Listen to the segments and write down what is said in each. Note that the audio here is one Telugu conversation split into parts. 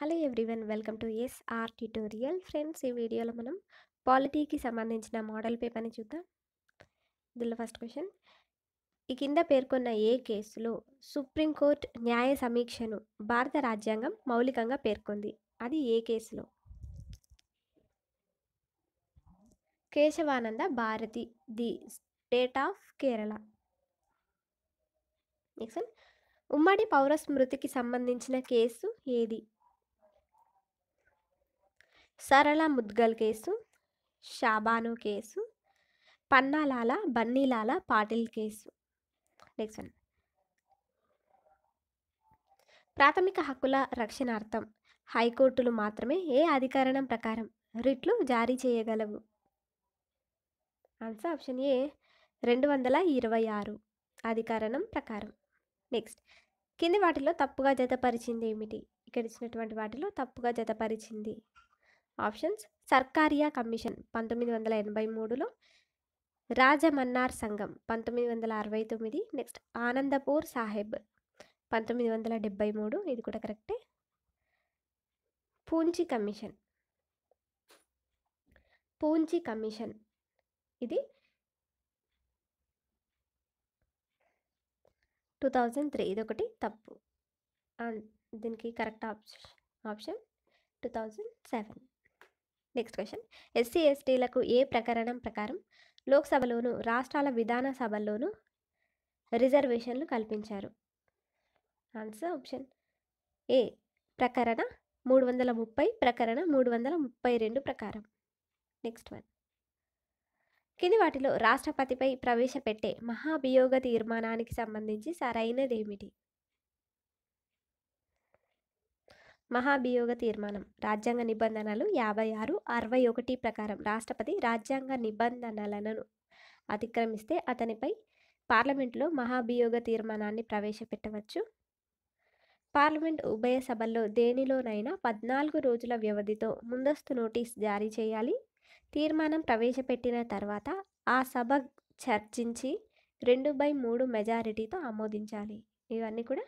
hello everyone welcome to SR tutorial friends ఈ వీడియోలో మనం పాలిటీకి సంబంధించిన మోడల్ పేపర్ని చూద్దాం దీనిలో ఫస్ట్ క్వశ్చన్ ఈ కింద పేర్కొన్న ఏ కేసులో సుప్రీంకోర్టు న్యాయ సమీక్షను భారత రాజ్యాంగం మౌలికంగా పేర్కొంది అది ఏ కేసులో Kesavananda Bharati the state of Kerala next ఉమ్మడి పౌర స్మృతికి సంబంధించిన కేసు ఏది సరళ ముద్గల్ కేసు షాబాను కేసు పన్నాలాల బన్నీలాల పాటిల్ కేసు నెక్స్ట్ వన్ ప్రాథమిక హక్కుల రక్షణార్థం హైకోర్టులు మాత్రమే ఏ అధికరణం ప్రకారం రిట్లు జారీ చేయగలవు ఆన్సర్ ఆప్షన్ ఏ రెండు వందల ఇరవై ఆరు అధికరణం ప్రకారం నెక్స్ట్ కింది వాటిలో తప్పుగా జతపరిచింది ఏమిటి ఇక్కడ ఇచ్చినటువంటి వాటిలో తప్పుగా జతపరిచింది ఆప్షన్స్ సర్కారియా కమిషన్ పంతొమ్మిది వందల ఎనభై మూడులో రాజమన్నార్ సంఘం పంతొమ్మిది వందల అరవై తొమ్మిది నెక్స్ట్ ఆనందపూర్ సాహెబ్ పంతొమ్మిది వందల డెబ్బై మూడు ఇది కూడా కరెక్టే పూంచి కమిషన్ పూంచి కమిషన్ ఇది టూ థౌజండ్ త్రీ ఇది ఒకటి తప్పు అండ్ దీనికి correct option option two thousand seven next question SC ఎస్టీలకు ఏ ప్రకరణం ప్రకారం లోక్సభలోను రాష్ట్రాల విధాన రిజర్వేషన్లు కల్పించారు ఆన్సర్ ఆప్షన్ ఏ ప్రకరణ మూడు వందల ముప్పై ప్రకరణ మూడు వందల ముప్పై రెండు ప్రకారం నెక్స్ట్ వన్ కింది వాటిలో రాష్ట్రపతిపై ప్రవేశపెట్టే మహాభియోగ తీర్మానానికి సంబంధించి సరైనదేమిటి మహాభియోగ తీర్మానం రాజ్యాంగ నిబంధనలు యాభై ఆరు అరవై ఒకటి ప్రకారం రాష్ట్రపతి రాజ్యాంగ నిబంధనలను అతిక్రమిస్తే అతనిపై పార్లమెంటులో మహాభియోగ తీర్మానాన్ని ప్రవేశపెట్టవచ్చు పార్లమెంట్ ఉభయ సభల్లో దేనిలోనైనా పద్నాలుగు రోజుల వ్యవధితో ముందస్తు నోటీస్ జారీ చేయాలి తీర్మానం ప్రవేశపెట్టిన తర్వాత ఆ సభ చర్చించి రెండు బై మూడు మెజారిటీతో ఆమోదించాలి ఇవన్నీ కూడా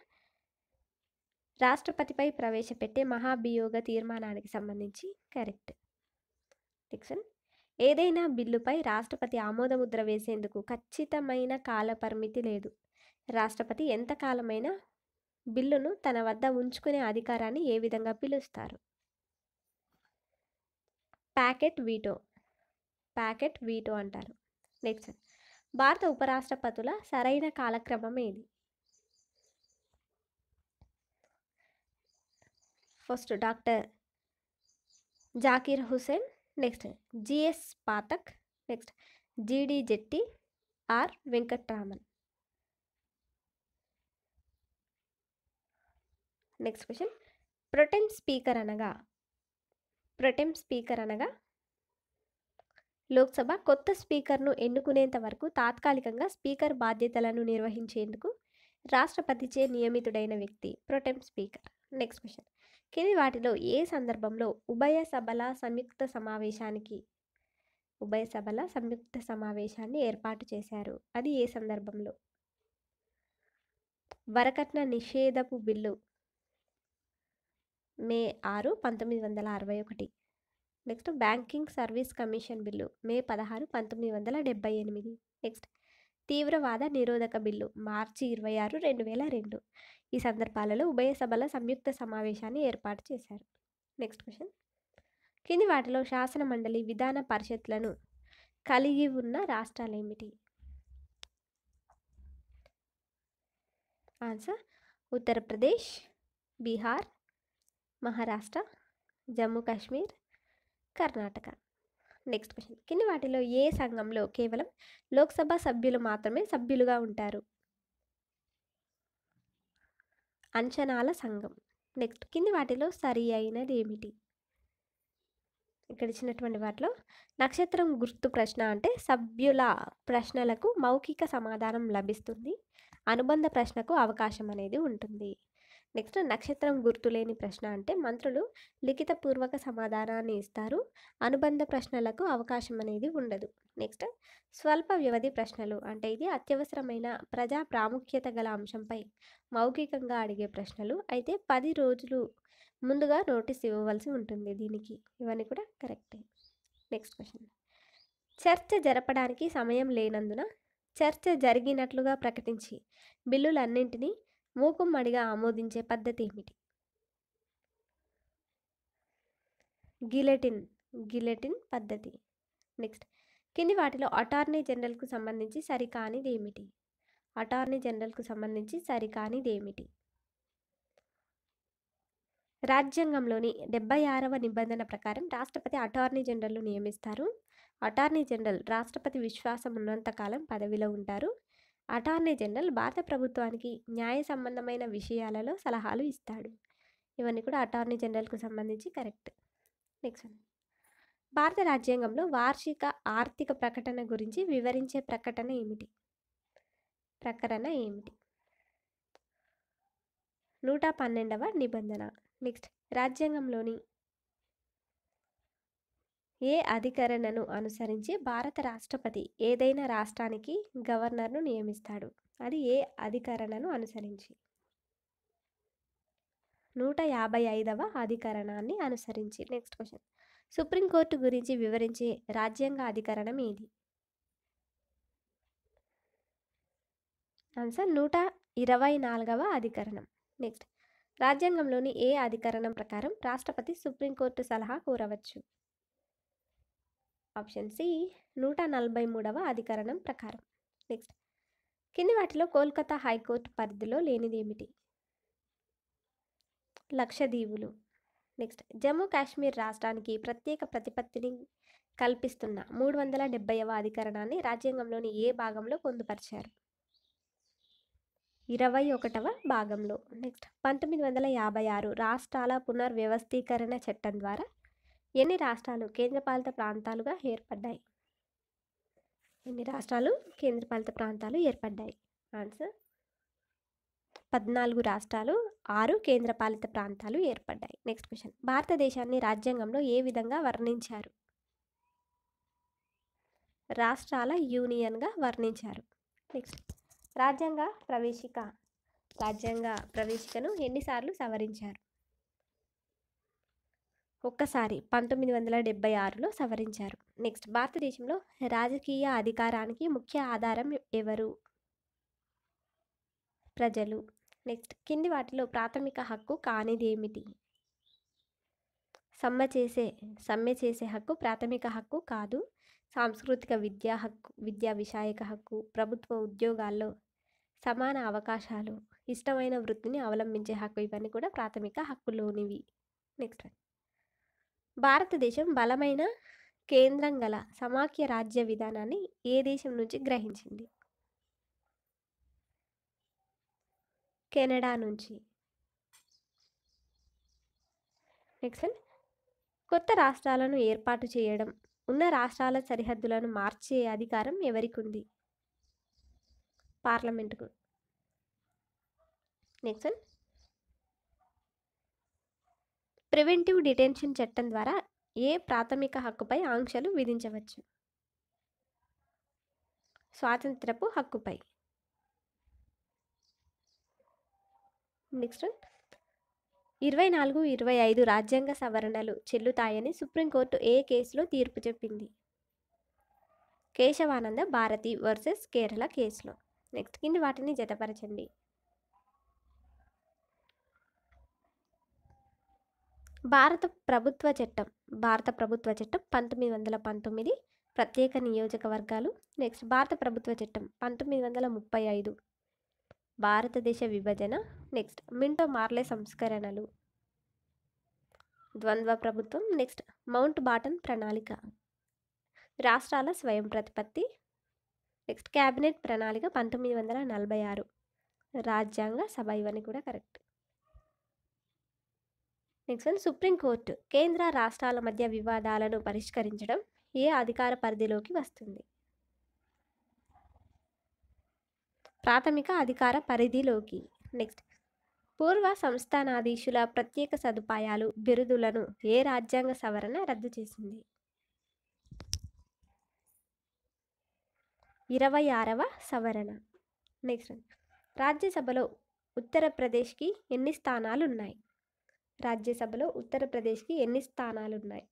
రాష్ట్రపతిపై ప్రవేశపెట్టే మహాభియోగ తీర్మానానికి సంబంధించి కరెక్ట్ నెక్స్ట్ ఏదైనా బిల్లుపై రాష్ట్రపతి ఆమోదముద్ర వేసేందుకు ఖచ్చితమైన కాల పరిమితి లేదు రాష్ట్రపతి ఎంతకాలమైనా బిల్లును తన వద్ద ఉంచుకునే అధికారాన్ని ఏ విధంగా పిలుస్తారు ప్యాకెట్ వీటో ప్యాకెట్ వీటో అంటారు నెక్స్ట్ భారత ఉపరాష్ట్రపతుల సరైన కాలక్రమం ఏది first doctor Zakir Hussain next GS Pathak next GD Jatti R Venkataraman next question pro tem speaker అనగా ప్రొటెమ్ స్పీకర్ అనగా లోక్సభ కొత్త స్పీకర్ను ఎన్నుకునేంత వరకు తాత్కాలికంగా స్పీకర్ బాధ్యతలను నిర్వహించేందుకు రాష్ట్రపతిచే నియమితుడైన వ్యక్తి ప్రొటెమ్ స్పీకర్ నెక్స్ట్ క్వశ్చన్ కింది వాటిలో ఏ సందర్భంలో ఉభయ సభల సంయుక్త సమావేశానికి ఉభయ సభల సంయుక్త సమావేశాన్ని ఏర్పాటు చేశారు అది ఏ సందర్భంలో వరకట్న నిషేధపు బిల్లు మే ఆరు పంతొమ్మిది వందల అరవై ఒకటి next banking service commission bill May పదహారు పంతొమ్మిది వందల డెబ్బై ఎనిమిది నెక్స్ట్ తీవ్రవాద నిరోధక బిల్లు మార్చి ఇరవై ఆరు రెండు వేల రెండు ఈ సందర్భాలలో ఉభయ సభల సంయుక్త సమావేశాన్ని ఏర్పాటు చేశారు నెక్స్ట్ క్వశ్చన్ కింది వాటిలో శాసన మండలి విధాన పరిషత్లను కలిగి ఉన్న రాష్ట్రాలు ఏమిటి answer Uttar Pradesh Bihar Maharashtra Jammu Kashmir Karnataka next question కింది వాటిలో ఏ సంఘంలో కేవలం లోక్సభ సభ్యులు మాత్రమే సభ్యులుగా ఉంటారు అంచనాల సంఘం నెక్స్ట్ కింది వాటిలో సరి అయినది ఏమిటి ఇక్కడ ఇచ్చినటువంటి వాటిలో నక్షత్రం గుర్తు ప్రశ్న అంటే సభ్యుల ప్రశ్నలకు మౌఖిక సమాధానం లభిస్తుంది అనుబంధ ప్రశ్నకు అవకాశం అనేది ఉంటుంది నెక్స్ట్ నక్షత్రం గుర్తులేని ప్రశ్న అంటే మంత్రులు లిఖితపూర్వక సమాధానాన్ని ఇస్తారు అనుబంధ ప్రశ్నలకు అవకాశం అనేది ఉండదు నెక్స్ట్ స్వల్ప వ్యవధి ప్రశ్నలు అంటే ఇది అత్యవసరమైన ప్రజా ప్రాముఖ్యత గల అంశంపై మౌఖికంగా అడిగే ప్రశ్నలు అయితే పది రోజులు ముందుగా నోటీస్ ఇవ్వవలసి ఉంటుంది దీనికి ఇవన్నీ కూడా కరెక్టే నెక్స్ట్ క్వశ్చన్ చర్చ జరపడానికి సమయం లేనందున చర్చ జరిగినట్లుగా ప్రకటించి బిల్లులన్నింటినీ మూకుమ్మడిగా ఆమోదించే పద్ధతి ఏమిటి గిలెటిన్ గిలెటిన్ పద్ధతి నెక్స్ట్ కింది వాటిలో అటార్నీ జనరల్కు సంబంధించి సరికానిది ఏమిటి అటార్నీ జనరల్కు సంబంధించి సరికానిది ఏమిటి రాజ్యాంగంలోని డెబ్బై ఆరవ నిబంధన ప్రకారం రాష్ట్రపతి అటార్నీ జనరల్ను నియమిస్తారు అటార్నీ జనరల్ రాష్ట్రపతి విశ్వాసం ఉన్నంతకాలం పదవిలో ఉంటారు అటార్నీ జనరల్ భారత ప్రభుత్వానికి న్యాయ సంబంధమైన విషయాలలో సలహాలు ఇస్తాడు ఇవన్నీ కూడా అటార్నీ జనరల్కు సంబంధించి కరెక్ట్ నెక్స్ట్ భారత రాజ్యాంగంలో వార్షిక ఆర్థిక ప్రకటన గురించి వివరించే ప్రకటన ఏమిటి ప్రకటన ఏమిటి నూట పన్నెండవ నిబంధన నెక్స్ట్ రాజ్యాంగంలోని ఏ అధికరణను అనుసరించి భారత రాష్ట్రపతి ఏదైనా రాష్ట్రానికి గవర్నర్ను నియమిస్తాడు అది ఏ అధికరణను అనుసరించి నూట యాభై ఐదవ అధికరణాన్ని అనుసరించి నెక్స్ట్ క్వశ్చన్ సుప్రీంకోర్టు గురించి వివరించే రాజ్యాంగ అధికరణం ఏది ఆన్సర్ నూట ఇరవై నాలుగవ అధికరణం నెక్స్ట్ రాజ్యాంగంలోని ఏ అధికరణం ప్రకారం రాష్ట్రపతి సుప్రీంకోర్టు సలహా కోరవచ్చు ఆప్షన్ సి నూట నలభై మూడవ అధికరణం ప్రకారం నెక్స్ట్ కింది వాటిలో కోల్కతా హైకోర్టు పరిధిలో లేనిదేమిటి లక్షదీవులు నెక్స్ట్ జమ్మూ కాశ్మీర్ రాష్ట్రానికి ప్రత్యేక ప్రతిపత్తిని కల్పిస్తున్న మూడు వందల డెబ్బైవ అధికరణాన్ని రాజ్యాంగంలోని ఏ భాగంలో పొందుపరిచారు ఇరవై ఒకటవ భాగంలో నెక్స్ట్ పంతొమ్మిది వందల యాభై ఆరు రాష్ట్రాల పునర్వ్యవస్థీకరణ చట్టం ద్వారా ఎన్ని రాష్ట్రాలు కేంద్రపాలిత ప్రాంతాలుగా ఏర్పడ్డాయి ఎన్ని రాష్ట్రాలు కేంద్రపాలిత ప్రాంతాలు ఏర్పడ్డాయి ఆన్సర్ పద్నాలుగు రాష్ట్రాలు ఆరు కేంద్రపాలిత ప్రాంతాలు ఏర్పడ్డాయి నెక్స్ట్ క్వశ్చన్ భారతదేశాన్ని రాజ్యాంగంలో ఏ విధంగా వర్ణించారు రాష్ట్రాల యూనియన్గా వర్ణించారు నెక్స్ట్ రాజ్యాంగ ప్రవేశిక రాజ్యాంగ ప్రవేశికను ఎన్నిసార్లు సవరించారు ఒక్కసారి పంతొమ్మిది వందల డెబ్బై ఆరులో సవరించారు నెక్స్ట్ భారతదేశంలో రాజకీయ అధికారానికి ముఖ్య ఆధారం ఎవరు ప్రజలు నెక్స్ట్ కింది వాటిలో ప్రాథమిక హక్కు కానిదేమిటి సమ్మె చేసే సమ్మె చేసే హక్కు ప్రాథమిక హక్కు కాదు సాంస్కృతిక విద్యా హక్కు విద్యా విషాయక హక్కు ప్రభుత్వ ఉద్యోగాల్లో సమాన అవకాశాలు ఇష్టమైన వృత్తిని అవలంబించే హక్కు ఇవన్నీ కూడా ప్రాథమిక హక్కులోనివి నెక్స్ట్ భారతదేశం బలమైన కేంద్రం గల సమాఖ్య రాజ్య విధానాన్ని ఏ దేశం నుంచి గ్రహించింది కెనడా నుంచి నెక్స్ట్ కొత్త రాష్ట్రాలను ఏర్పాటు చేయడం ఉన్న రాష్ట్రాల సరిహద్దులను మార్చే అధికారం ఎవరికి ఉంది పార్లమెంటుకు నెక్స్ట్ ప్రివెంటివ్ డిటెన్షన్ చట్టం ద్వారా ఏ ప్రాథమిక హక్కుపై ఆంక్షలు విధించవచ్చు స్వాతంత్రపు హక్కుపై నెక్స్ట్ ఇరవై నాలుగు ఇరవై ఐదు రాజ్యాంగ సవరణలు చెల్లుతాయని సుప్రీంకోర్టు ఏ కేసులో తీర్పు చెప్పింది కేశవానంద భారతి వర్సెస్ కేరళ కేసులో నెక్స్ట్ కింది వాటిని జతపరచండి భారత ప్రభుత్వ చట్టం భారత ప్రభుత్వ చట్టం పంతొమ్మిది వందల పంతొమ్మిది ప్రత్యేక నియోజకవర్గాలు నెక్స్ట్ భారత ప్రభుత్వ చట్టం పంతొమ్మిది వందల ముప్పై ఐదు భారతదేశ విభజన నెక్స్ట్ మింటో మార్లే సంస్కరణలు ద్వంద్వ ప్రభుత్వం నెక్స్ట్ మౌంట్ బాటన్ ప్రణాళిక రాష్ట్రాల స్వయం ప్రతిపత్తి నెక్స్ట్ క్యాబినెట్ ప్రణాళిక పంతొమ్మిది వందల నలభై ఆరు రాజ్యాంగ సభ ఇవన్నీ కూడా కరెక్ట్ నెక్స్ట్ వన్ సుప్రీంకోర్టు కేంద్ర రాష్ట్రాల మధ్య వివాదాలను పరిష్కరించడం ఏ అధికార పరిధిలోకి వస్తుంది ప్రాథమిక అధికార పరిధిలోకి నెక్స్ట్ పూర్వ సంస్థానాధీశుల ప్రత్యేక సదుపాయాలు బిరుదులను ఏ రాజ్యాంగ సవరణ రద్దు చేసింది ఇరవై ఆరవ సవరణ నెక్స్ట్ రాజ్యసభలో ఉత్తరప్రదేశ్కి ఎన్ని స్థానాలు ఉన్నాయి రాజ్యసభలో ఉత్తరప్రదేశ్కి ఎన్ని స్థానాలు ఉన్నాయి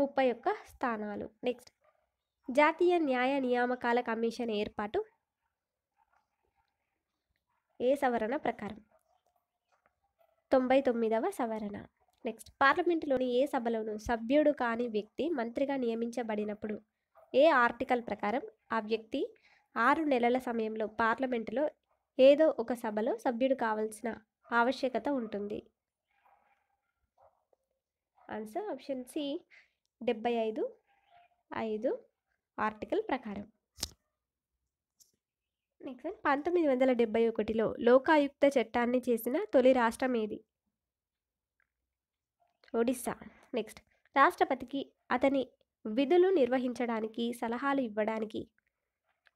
ముప్పై ఒక్క స్థానాలు నెక్స్ట్ జాతీయ న్యాయ నియామకాల కమిషన్ ఏర్పాటు ఏ సవరణ ప్రకారం తొంభై తొమ్మిదవ సవరణ నెక్స్ట్ పార్లమెంటులోని ఏ సభలోనూ సభ్యుడు కాని వ్యక్తి మంత్రిగా నియమించబడినప్పుడు ఏ ఆర్టికల్ ప్రకారం ఆ వ్యక్తి ఆరు నెలల సమయంలో పార్లమెంటులో ఏదో ఒక సభలో సభ్యుడు కావాల్సిన ఆవశ్యకత ఉంటుంది ఆన్సర్ ఆప్షన్ సి డెబ్బై ఐదు ఐదు ఆర్టికల్ ప్రకారం నెక్స్ట్ పంతొమ్మిది వందల డెబ్బై ఒకటిలో లోకాయుక్త చట్టాన్ని చేసిన తొలి రాష్ట్రం ఏది ఒడిస్సా నెక్స్ట్ రాష్ట్రపతికి అతని విధులు నిర్వహించడానికి సలహాలు ఇవ్వడానికి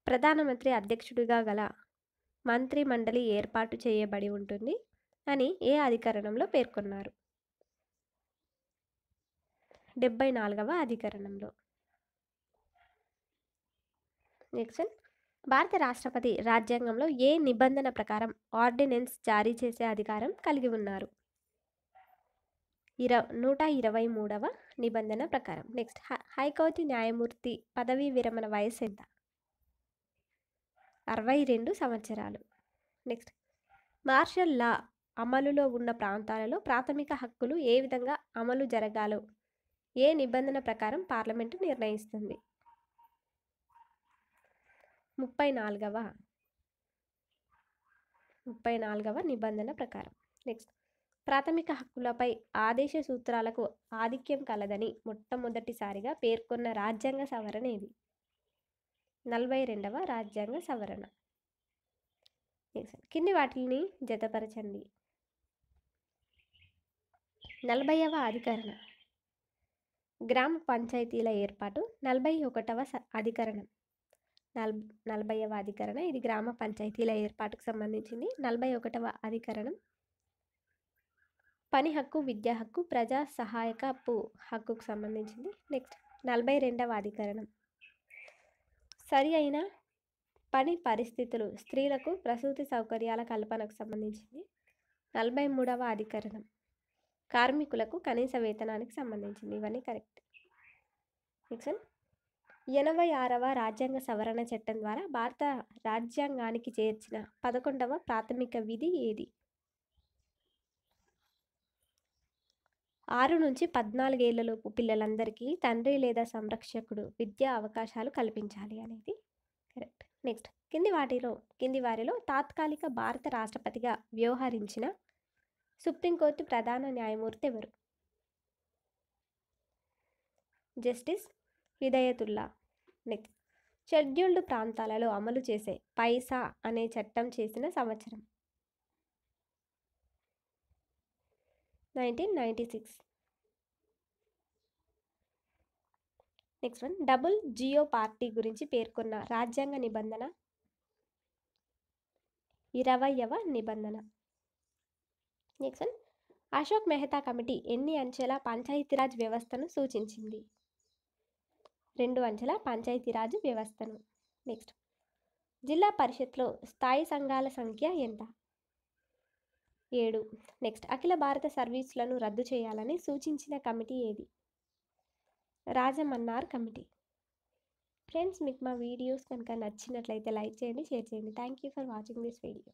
ప్రధానమంత్రి అధ్యక్షుడిగా గల మంత్రి మండలి ఏర్పాటు చేయబడి ఉంటుంది అని ఏ అధికరణంలో పేర్కొన్నారు డెబ్బై నాలుగవ అధికరణంలో నెక్స్ట్ భారత రాష్ట్రపతి రాజ్యాంగంలో ఏ నిబంధన ప్రకారం ఆర్డినెన్స్ జారీ చేసే అధికారం కలిగి ఉన్నారు ఇర నూట ఇరవై మూడవ నిబంధన ప్రకారం నెక్స్ట్ హైకోర్టు న్యాయమూర్తి పదవీ విరమణ వయసు ఎంత అరవై రెండు సంవత్సరాలు నెక్స్ట్ మార్షల్ లా అమలులో ఉన్న ప్రాంతాలలో ప్రాథమిక హక్కులు ఏ విధంగా అమలు జరగాలో ఏ నిబంధన ప్రకారం పార్లమెంటు నిర్ణయిస్తుంది ముప్పై నాలుగవ ముప్పై నాలుగవ నిబంధన ప్రకారం నెక్స్ట్ ప్రాథమిక హక్కులపై ఆదేశ సూత్రాలకు ఆధిక్యం కలదని మొట్టమొదటిసారిగా పేర్కొన్న రాజ్యాంగ సవరణ ఇది నలభై రెండవ రాజ్యాంగ సవరణ కింది వాటిని జతపరచండి నలభైవ అధికరణ గ్రామ పంచాయతీల ఏర్పాటు నలభై ఒకటవ అధికరణం నల్ నలభైవ అధికరణ ఇది గ్రామ పంచాయతీల ఏర్పాటుకు సంబంధించింది నలభై ఒకటవ అధికరణం పని హక్కు విద్యా హక్కు ప్రజా సహాయక హక్కుకు సంబంధించింది నెక్స్ట్ నలభై రెండవ అధికరణం సరి అయిన పని పరిస్థితులు స్త్రీలకు ప్రసూతి సౌకర్యాల కల్పనకు సంబంధించింది నలభై మూడవ అధికరణం కార్మికులకు కనీస వేతనానికి సంబంధించింది ఇవన్నీ కరెక్ట్ నెక్స్ట్ ఎనభై ఆరవ రాజ్యాంగ సవరణ చట్టం ద్వారా భారత రాజ్యాంగానికి చేర్చిన పదకొండవ ప్రాథమిక విధి ఏది ఆరు నుంచి పద్నాలుగేళ్లలోపు పిల్లలందరికీ తండ్రి లేదా సంరక్షకుడు విద్యా అవకాశాలు కల్పించాలి అనేది కరెక్ట్ నెక్స్ట్ కింది వాటిలో కింది వారిలో తాత్కాలిక భారత రాష్ట్రపతిగా వ్యవహరించిన సుప్రీంకోర్టు ప్రధాన న్యాయమూర్తి ఎవరు జస్టిస్ హిదయతుల్లా నెక్స్ట్ షెడ్యూల్డ్ ప్రాంతాలలో అమలు చేసే పైసా అనే చట్టం చేసిన సంవత్సరం nineteen ninety six next one double జియో పార్టీ గురించి పేర్కొన్న రాజ్యాంగ నిబంధన ఇరవయవ నిబంధన వన్ అశోక్ మెహతా కమిటీ ఎన్ని అంచెల పంచాయతీరాజ్ వ్యవస్థను సూచించింది రెండు అంచెల పంచాయతీరాజ్ వ్యవస్థను నెక్స్ట్ జిల్లా పరిషత్లో స్థాయి సంఘాల సంఖ్య ఎంత ఏడు నెక్స్ట్ అఖిల భారత సర్వీసులను రద్దు చేయాలని సూచించిన కమిటీ ఏది రాజమన్నార్ కమిటీ ఫ్రెండ్స్ మీకు మా వీడియోస్ కనుక నచ్చినట్లయితే లైక్ చేయండి షేర్ చేయండి thank you for watching this video